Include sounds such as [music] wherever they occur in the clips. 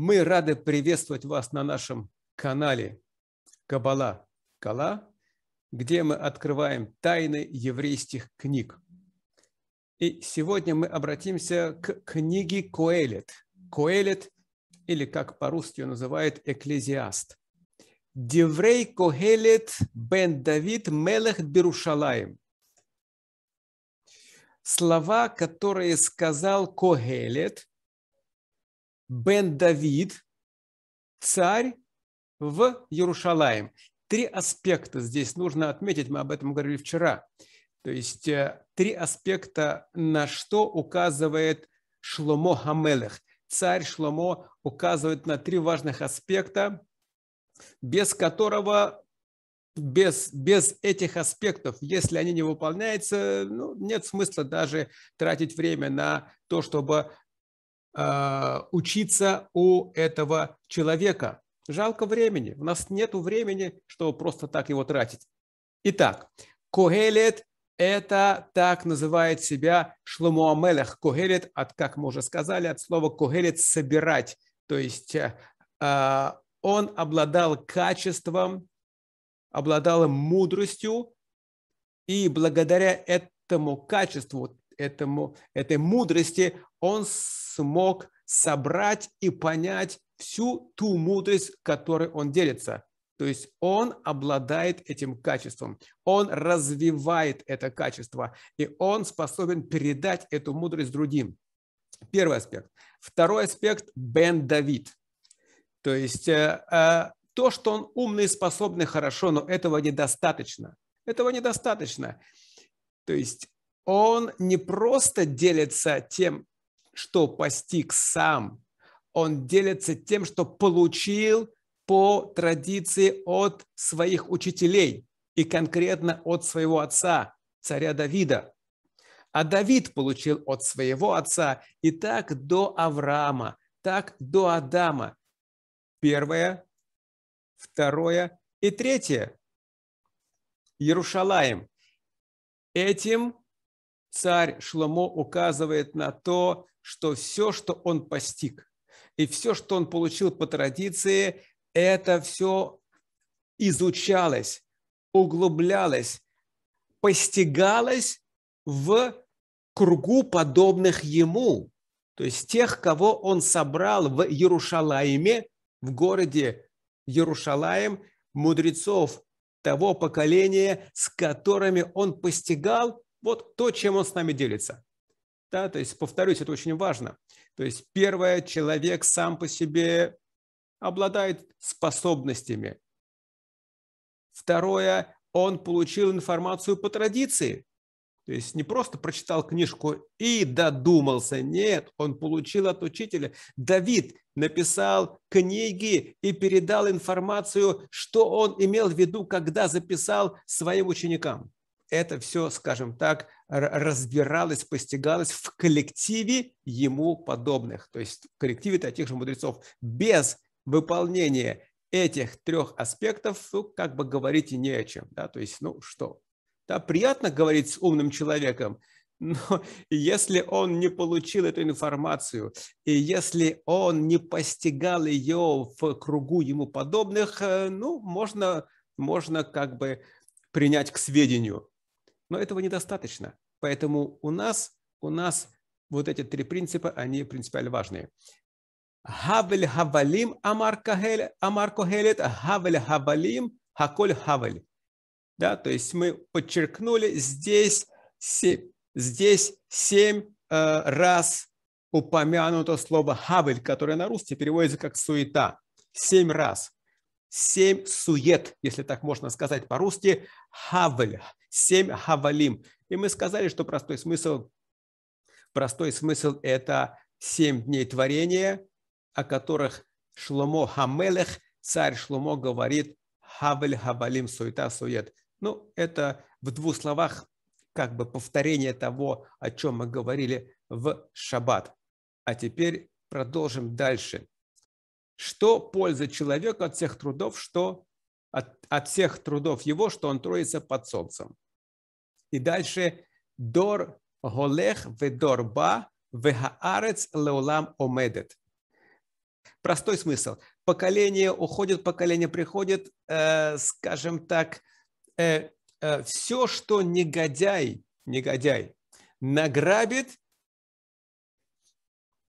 Мы рады приветствовать вас на нашем канале Кабала Кала, где мы открываем тайны еврейских книг. И сегодня мы обратимся к книге Коэлет. Коэлет, или как по-русски называют, Экклезиаст. Деврей Коэлет бен Давид Мелех Берушалаем. Слова, которые сказал Коэлет – Бен Давид, царь в Иерушалаем. Три аспекта здесь нужно отметить, мы об этом говорили вчера. То есть э, три аспекта, на что указывает Шломо Хамелех. Царь Шломо указывает на три важных аспекта, без которого, без, без этих аспектов, если они не выполняются, ну, нет смысла даже тратить время на то, чтобы а, учиться у этого человека. Жалко времени. У нас нет времени, чтобы просто так его тратить. Итак, Когелет – это так называет себя Шломо Амелех. Когелет, от, как мы уже сказали, от слова Когелет – собирать. То есть э, он обладал качеством, обладал мудростью, и благодаря этому качеству, этому, этой мудрости он смог собрать и понять всю ту мудрость, которой он делится. То есть он обладает этим качеством, он развивает это качество, и он способен передать эту мудрость другим. Первый аспект. Второй аспект – Бен Давид. То есть э, э, то, что он умный, способный, хорошо, но этого недостаточно. Этого недостаточно. То есть он не просто делится тем, что постиг сам. Он делится тем, что получил по традиции от своих учителей и конкретно от своего отца, царя Давида. А Давид получил от своего отца и так до Авраама, так до Адама. Первое, второе и третье. Иерушалаем. Этим царь Шломо указывает на то, что все, что он постиг, и все, что он получил по традиции, это все изучалось, углублялось, постигалось в кругу подобных ему, то есть тех, кого он собрал в Иерушалаиме, в городе Иерушалаем, мудрецов того поколения, с которыми он постигал вот то, чем он с нами делится. Да, то есть, повторюсь, это очень важно. То есть, первое, человек сам по себе обладает способностями. Второе, он получил информацию по традиции. То есть не просто прочитал книжку и додумался. Нет, он получил от учителя. Давид написал книги и передал информацию, что он имел в виду, когда записал своим ученикам это все, скажем так, разбиралось, постигалось в коллективе ему подобных, то есть в коллективе таких же мудрецов. Без выполнения этих трех аспектов, ну, как бы говорить и не о чем. Да? То есть, ну что, да, приятно говорить с умным человеком, [laughs] но если он не получил эту информацию, и если он не постигал ее в кругу ему подобных, э, ну, можно, можно как бы принять к сведению. Но этого недостаточно. Поэтому у нас, у нас вот эти три принципа, они принципиально важные. Хавель хавалим амар кохелет, хавель хавалим хаколь хавель. Да, то есть мы подчеркнули здесь семь, здесь семь э, раз упомянуто слово хавель, которое на русский переводится как суета. Семь раз семь сует, если так можно сказать по-русски, хавель, семь хавалим. И мы сказали, что простой смысл, простой смысл – это семь дней творения, о которых Шломо Хамелех, царь Шломо, говорит «Хавель Хавалим суета сует». Ну, это в двух словах как бы повторение того, о чем мы говорили в шаббат. А теперь продолжим дальше. Что польза человеку от всех трудов, что от, от всех трудов его, что он троится под солнцем? И дальше дор голех ведорба вегаарец леулам омедет. Простой смысл. Поколение уходит, поколение приходит, э, скажем так, э, э, все, что негодяй, негодяй награбит,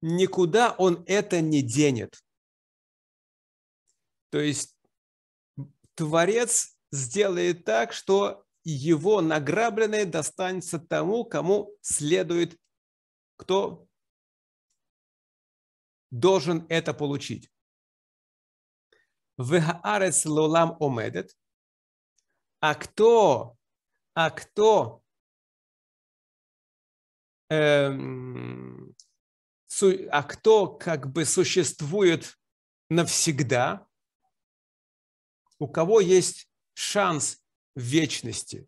никуда он это не денет. То есть Творец сделает так, что его награбленное достанется тому, кому следует, кто должен это получить. Вегаарец лолам омедет. А кто, а кто эм, а кто как бы существует навсегда, у кого есть шанс вечности.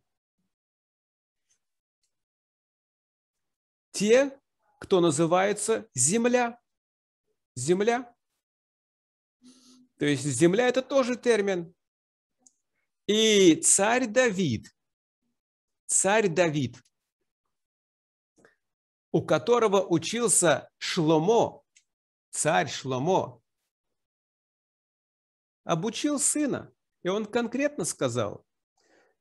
Те, кто называется земля. Земля. То есть земля – это тоже термин. И царь Давид, царь Давид, у которого учился Шломо, царь Шломо, обучил сына. И он конкретно сказал,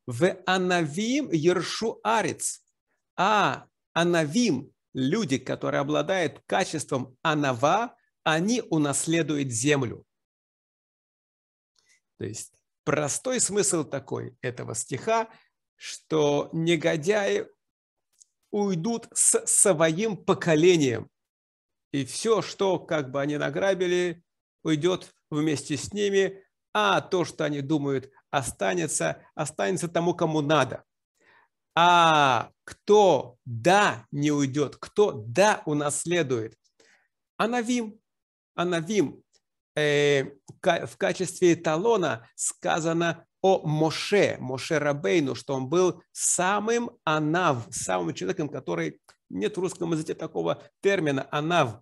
в анавим ершу арец, а анавим, люди, которые обладают качеством анава, они унаследуют землю. То есть простой смысл такой этого стиха, что негодяи уйдут с своим поколением, и все, что как бы они награбили, уйдет вместе с ними, а то, что они думают, останется, останется тому, кому надо. А кто да не уйдет, кто да унаследует, анавим, анавим э, в качестве эталона сказано о Моше, Моше Рабейну, что он был самым анав, самым человеком, который, нет в русском языке такого термина, анав,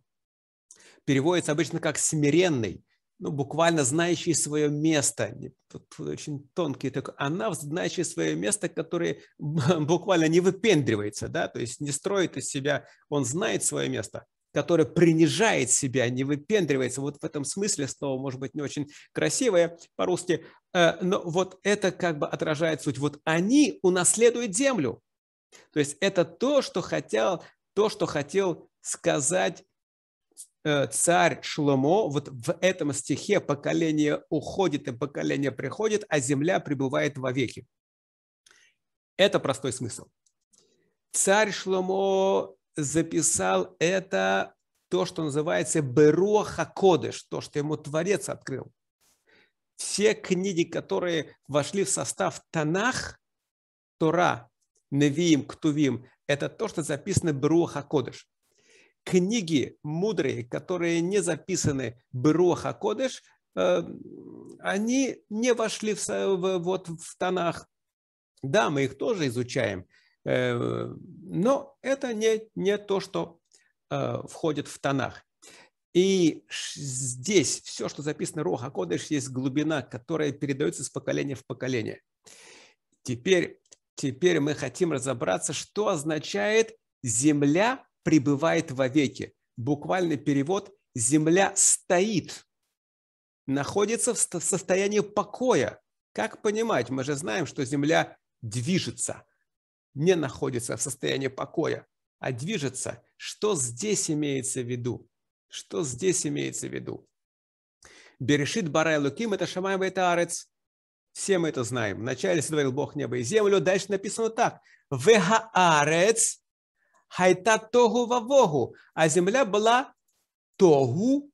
переводится обычно как смиренный, ну, буквально знающий свое место, Тут очень тонкий такой, она знающий свое место, который [laughs] буквально не выпендривается, да, то есть не строит из себя, он знает свое место, которое принижает себя, не выпендривается. Вот в этом смысле слово, может быть, не очень красивое по-русски, э, но вот это как бы отражает суть. Вот они унаследуют землю. То есть это то, что хотел, то, что хотел сказать Э, царь Шломо, вот в этом стихе поколение уходит и поколение приходит, а земля пребывает вовеки. Это простой смысл. Царь Шломо записал это то, что называется Беруаха Кодыш, то, что ему Творец открыл. Все книги, которые вошли в состав Танах, Тора, Невиим, Ктувим, это то, что записано Беруаха Кодыш книги мудрые, которые не записаны Беруха Кодеш, эм, они не вошли в, вот, в тонах. Да, мы их тоже изучаем, э, но это не, не то, что э, входит в тонах. И здесь все, что записано Роха Кодыш, есть глубина, которая передается с поколения в поколение. Теперь, теперь мы хотим разобраться, что означает земля пребывает вовеки. Буквальный перевод – земля стоит, находится в состоянии покоя. Как понимать? Мы же знаем, что земля движется, не находится в состоянии покоя, а движется. Что здесь имеется в виду? Что здесь имеется в виду? Берешит Барай Луким – это Шамаем это Арец. Все мы это знаем. Вначале сотворил Бог небо и землю. Дальше написано так. Вега Арец Хайта тогу вавогу, а земля была тогу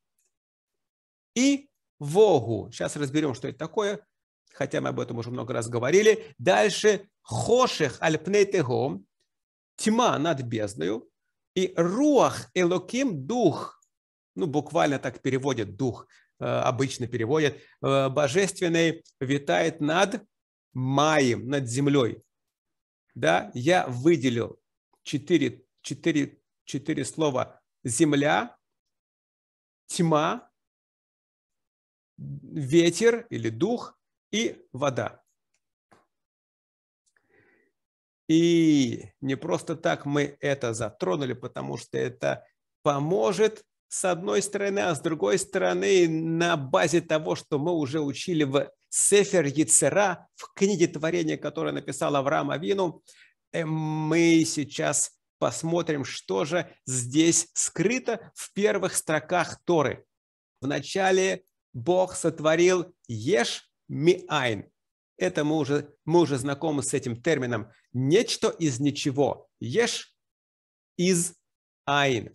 и вогу. Сейчас разберем, что это такое, хотя мы об этом уже много раз говорили. Дальше хошех альпнейтегом, тьма над бездною, и руах элоким дух, ну буквально так переводят дух, э, обычно переводят, э, божественный витает над маем, над землей. Да, я выделил четыре четыре, четыре слова «земля», «тьма», «ветер» или «дух» и «вода». И не просто так мы это затронули, потому что это поможет с одной стороны, а с другой стороны, на базе того, что мы уже учили в Сефер Яцера, в книге творения, которую написал Авраам Авину, э, мы сейчас посмотрим, что же здесь скрыто в первых строках Торы. Вначале Бог сотворил Еш Миайн. Это мы уже, мы уже знакомы с этим термином. Нечто из ничего. Еш из Айн.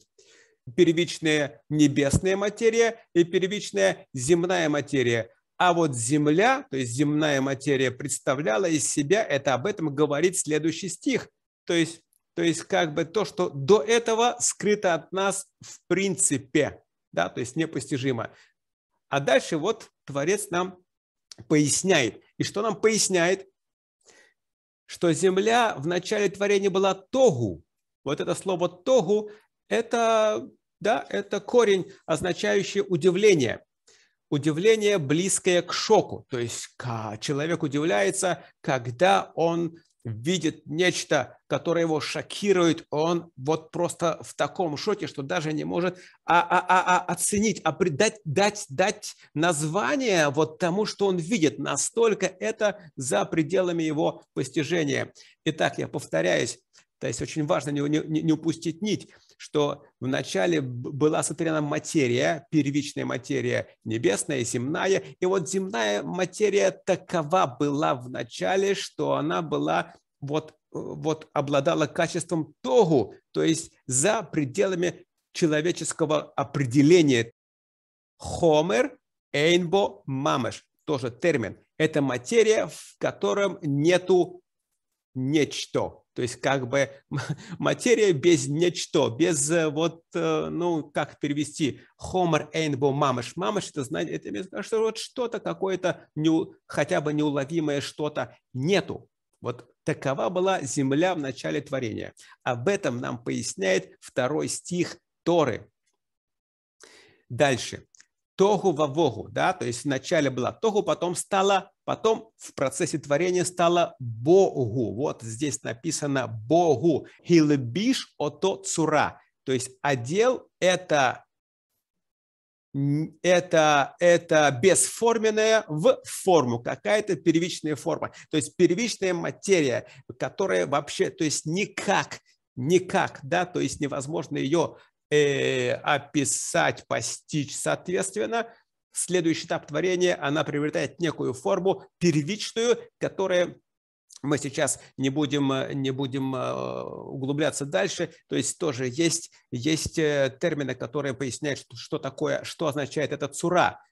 Первичная небесная материя и первичная земная материя. А вот земля, то есть земная материя, представляла из себя, это об этом говорит следующий стих. То есть то есть как бы то, что до этого скрыто от нас в принципе, да, то есть непостижимо. А дальше вот Творец нам поясняет. И что нам поясняет? Что земля в начале творения была тогу. Вот это слово тогу – это, да, это корень, означающий удивление – удивление близкое к шоку. То есть человек удивляется, когда он видит нечто, которое его шокирует, он вот просто в таком шоке, что даже не может а, а, а, а оценить, а придать, дать, дать название вот тому, что он видит. Настолько это за пределами его постижения. Итак, я повторяюсь, то есть очень важно не, не, не упустить нить что вначале была сотворена материя, первичная материя небесная и земная, и вот земная материя такова была в начале, что она была вот, вот обладала качеством тогу, то есть за пределами человеческого определения. Хомер эйнбо мамеш, тоже термин. Это материя, в котором нету нечто. То есть как бы [laughs] материя без нечто, без э, вот, э, ну, как перевести, хомер эйнбо мамыш. Мамыш – это, знаете, это что вот что-то какое-то, хотя бы неуловимое что-то нету. Вот такова была земля в начале творения. Об этом нам поясняет второй стих Торы. Дальше. Тогу вавогу, да, то есть вначале была тогу, потом стала Потом в процессе творения стало Богу. Вот здесь написано Богу. Хилбиш ото цура. То есть одел это это, это бесформенное в форму, какая-то первичная форма, то есть первичная материя, которая вообще, то есть никак, никак, да, то есть невозможно ее э, описать, постичь, соответственно, следующий этап творения, она приобретает некую форму первичную, которая мы сейчас не будем, э, не будем э, углубляться дальше. То есть тоже есть, есть э, термины, которые поясняют, что, что такое, что означает этот цура.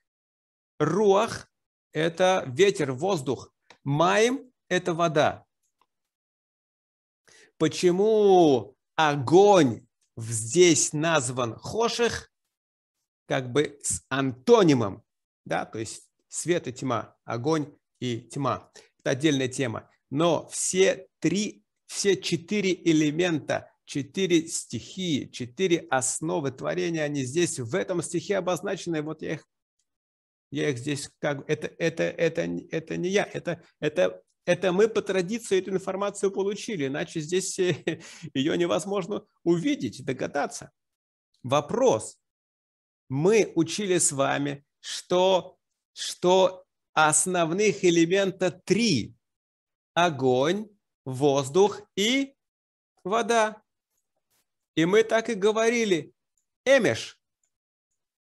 Руах – это ветер, воздух. Майм это вода. Почему огонь здесь назван хоших, как бы с антонимом, да, то есть свет и тьма, огонь и тьма. Это отдельная тема. Но все три, все четыре элемента, четыре стихии, четыре основы творения, они здесь в этом стихе обозначены. Вот я их, я их здесь как это это это это не я, это это это мы по традиции эту информацию получили, иначе здесь [laughs] ее невозможно увидеть, догадаться. Вопрос, мы учили с вами, что, что основных элемента три – огонь, воздух и вода. И мы так и говорили «эмеш»,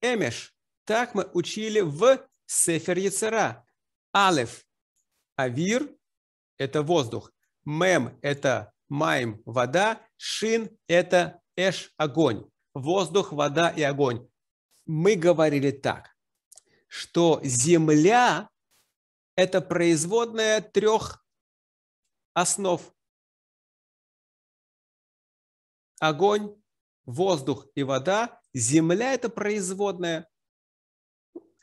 «эмеш». Так мы учили в Сефер Яцера. Алеф – авир, это воздух. Мем – это майм, вода. Шин – это эш, огонь. Воздух, вода и огонь мы говорили так, что земля – это производная трех основ. Огонь, воздух и вода. Земля – это производная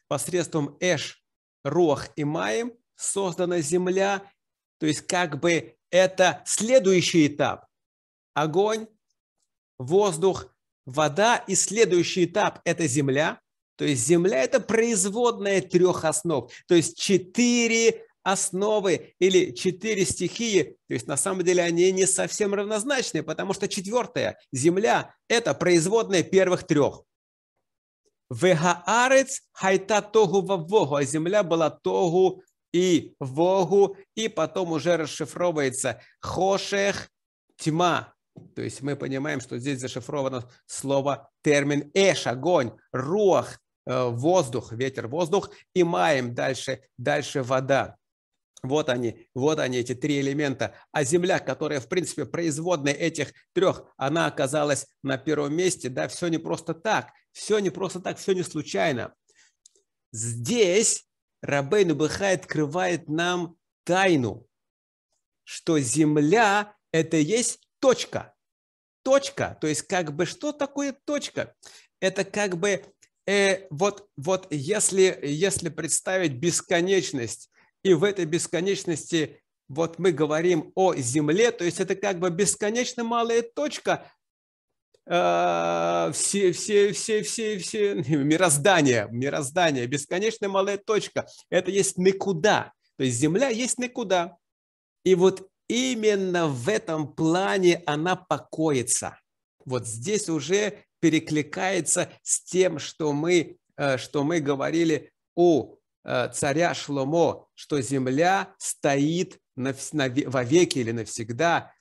посредством эш, рох и маем создана земля. То есть как бы это следующий этап. Огонь, воздух вода и следующий этап – это земля. То есть земля – это производная трех основ. То есть четыре основы или четыре стихии, то есть на самом деле они не совсем равнозначны, потому что четвертая, земля, это производная первых трех. Вегаарец хайта тогу вавогу, а земля была тогу и вогу, и потом уже расшифровывается хошех, тьма, то есть мы понимаем, что здесь зашифровано слово, термин «эш», огонь, рух э, воздух, ветер, воздух, и маем дальше, дальше вода. Вот они, вот они, эти три элемента. А земля, которая, в принципе, производная этих трех, она оказалась на первом месте. Да, все не просто так, все не просто так, все не случайно. Здесь Рабейну Быхай открывает нам тайну, что земля – это есть Точка. Точка. То есть как бы что такое точка? Это как бы э, вот, вот если, если представить бесконечность, и в этой бесконечности вот мы говорим о Земле, то есть это как бы бесконечно малая точка, э, все, все, все, все, все [laughs] мироздание, мироздание, бесконечно малая точка. Это есть никуда. То есть Земля есть никуда. И вот именно в этом плане она покоится. Вот здесь уже перекликается с тем, что мы, э, что мы говорили у э, царя Шломо, что земля стоит вовеки или навсегда.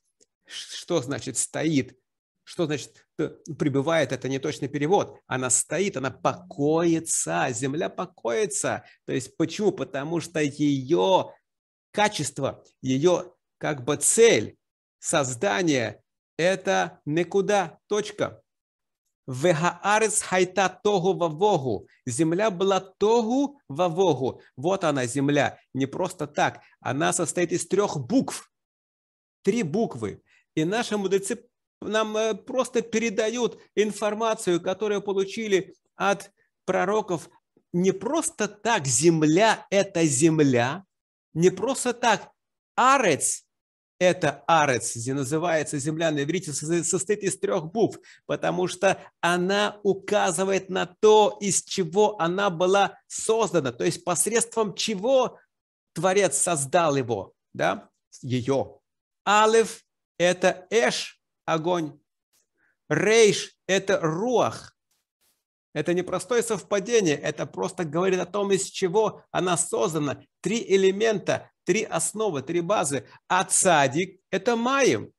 Что значит стоит? Что значит э, пребывает? Это не точный перевод. Она стоит, она покоится, земля покоится. То есть почему? Потому что ее качество, ее как бы цель создания – это никуда, точка. Вегаарец хайта тогу вавогу. Земля была тогу вавогу. Вот она, земля. Не просто так. Она состоит из трех букв. Три буквы. И наши мудрецы нам э, просто передают информацию, которую получили от пророков. Не просто так земля – это земля. Не просто так арец это арец, где называется земля на иврите, состоит из трех букв, потому что она указывает на то, из чего она была создана, то есть посредством чего Творец создал его, да, ее. Алев – это эш, огонь. Рейш – это руах. Это не простое совпадение, это просто говорит о том, из чего она создана. Три элемента три основы, три базы. А это маем.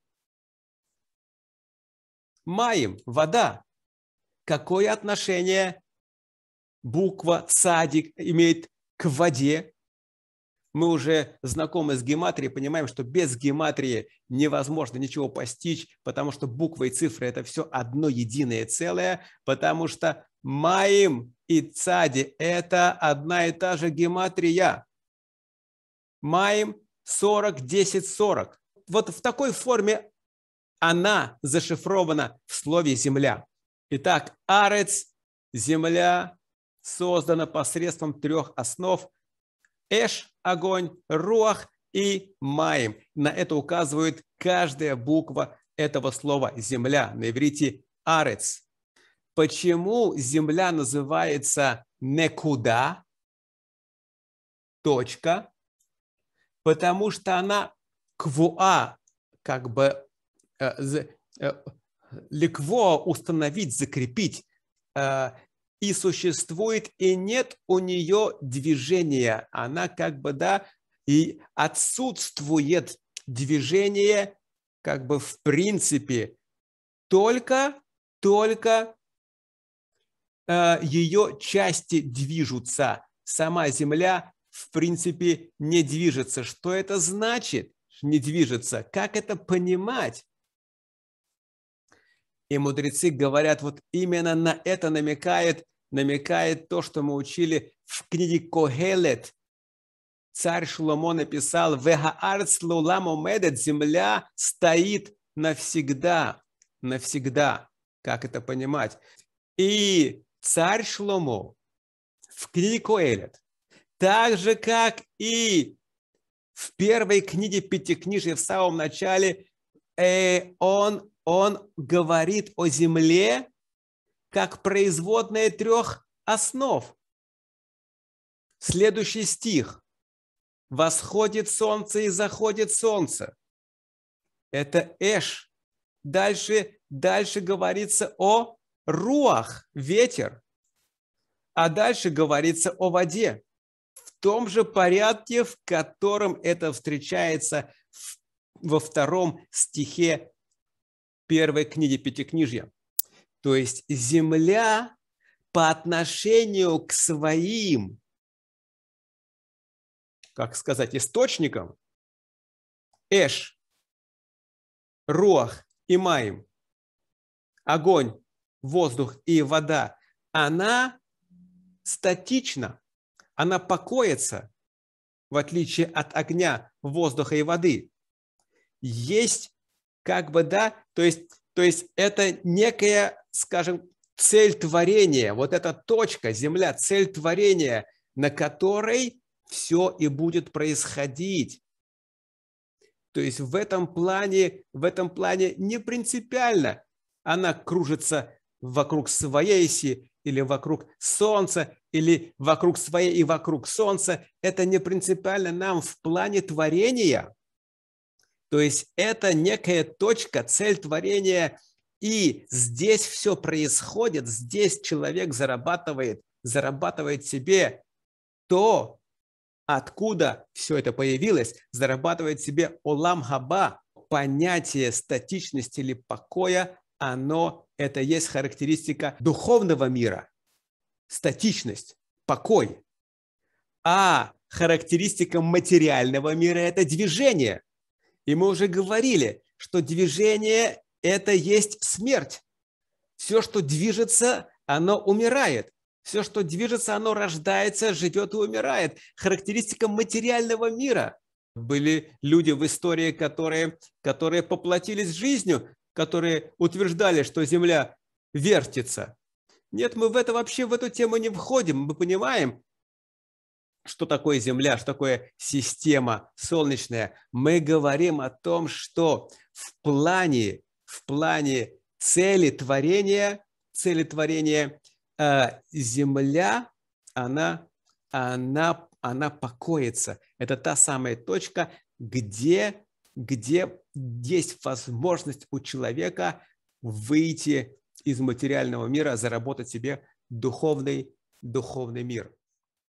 Маем – вода. Какое отношение буква садик имеет к воде? Мы уже знакомы с гематрией, понимаем, что без гематрии невозможно ничего постичь, потому что буквы и цифры – это все одно единое целое, потому что маем и цади – это одна и та же гематрия. Маем 40, 10, 40. Вот в такой форме она зашифрована в слове «земля». Итак, арец, земля, создана посредством трех основ – эш, огонь, руах и маем. На это указывает каждая буква этого слова «земля» на иврите «арец». Почему земля называется «некуда», «точка», потому что она квоа, как бы э, э, ликво установить, закрепить, э, и существует, и нет у нее движения. Она как бы, да, и отсутствует движение как бы в принципе только, только ее части движутся. Сама Земля в принципе не движется. Что это значит не движется? Как это понимать? И мудрецы говорят, вот именно на это намекает, намекает то, что мы учили в книге Когелет. Царь Шломо написал, «Вегаарц луламо медет» – земля стоит навсегда, навсегда. Как это понимать? И царь Шломо в книге Коэлет так же, как и в первой книге Пятикнижия в самом начале э, он, он говорит о земле как производная трех основ. Следующий стих. Восходит солнце и заходит солнце. Это Эш. Дальше, дальше говорится о руах, ветер. А дальше говорится о воде том же порядке, в котором это встречается во втором стихе первой книги Пятикнижья. То есть земля по отношению к своим, как сказать, источникам, Эш, Руах и майм, огонь, воздух и вода, она статична. Она покоится, в отличие от огня, воздуха и воды. Есть как бы, да, то есть, то есть это некая, скажем, цель творения, вот эта точка, земля, цель творения, на которой все и будет происходить. То есть в этом плане, в этом плане не принципиально. Она кружится вокруг своей оси или вокруг Солнца, или вокруг своей и вокруг Солнца, это не принципиально нам в плане творения. То есть это некая точка, цель творения, и здесь все происходит, здесь человек зарабатывает, зарабатывает себе то, откуда все это появилось, зарабатывает себе олам хаба, понятие статичности или покоя, оно, это есть характеристика духовного мира, статичность, покой. А характеристика материального мира – это движение. И мы уже говорили, что движение – это есть смерть. Все, что движется, оно умирает. Все, что движется, оно рождается, живет и умирает. Характеристика материального мира. Были люди в истории, которые, которые поплатились жизнью которые утверждали, что Земля вертится. Нет, мы в это вообще, в эту тему не входим. Мы понимаем, что такое Земля, что такое система солнечная. Мы говорим о том, что в плане, в плане цели творения, цели творения э, Земля, она, она, она покоится. Это та самая точка, где, где есть возможность у человека выйти из материального мира, заработать себе духовный, духовный мир.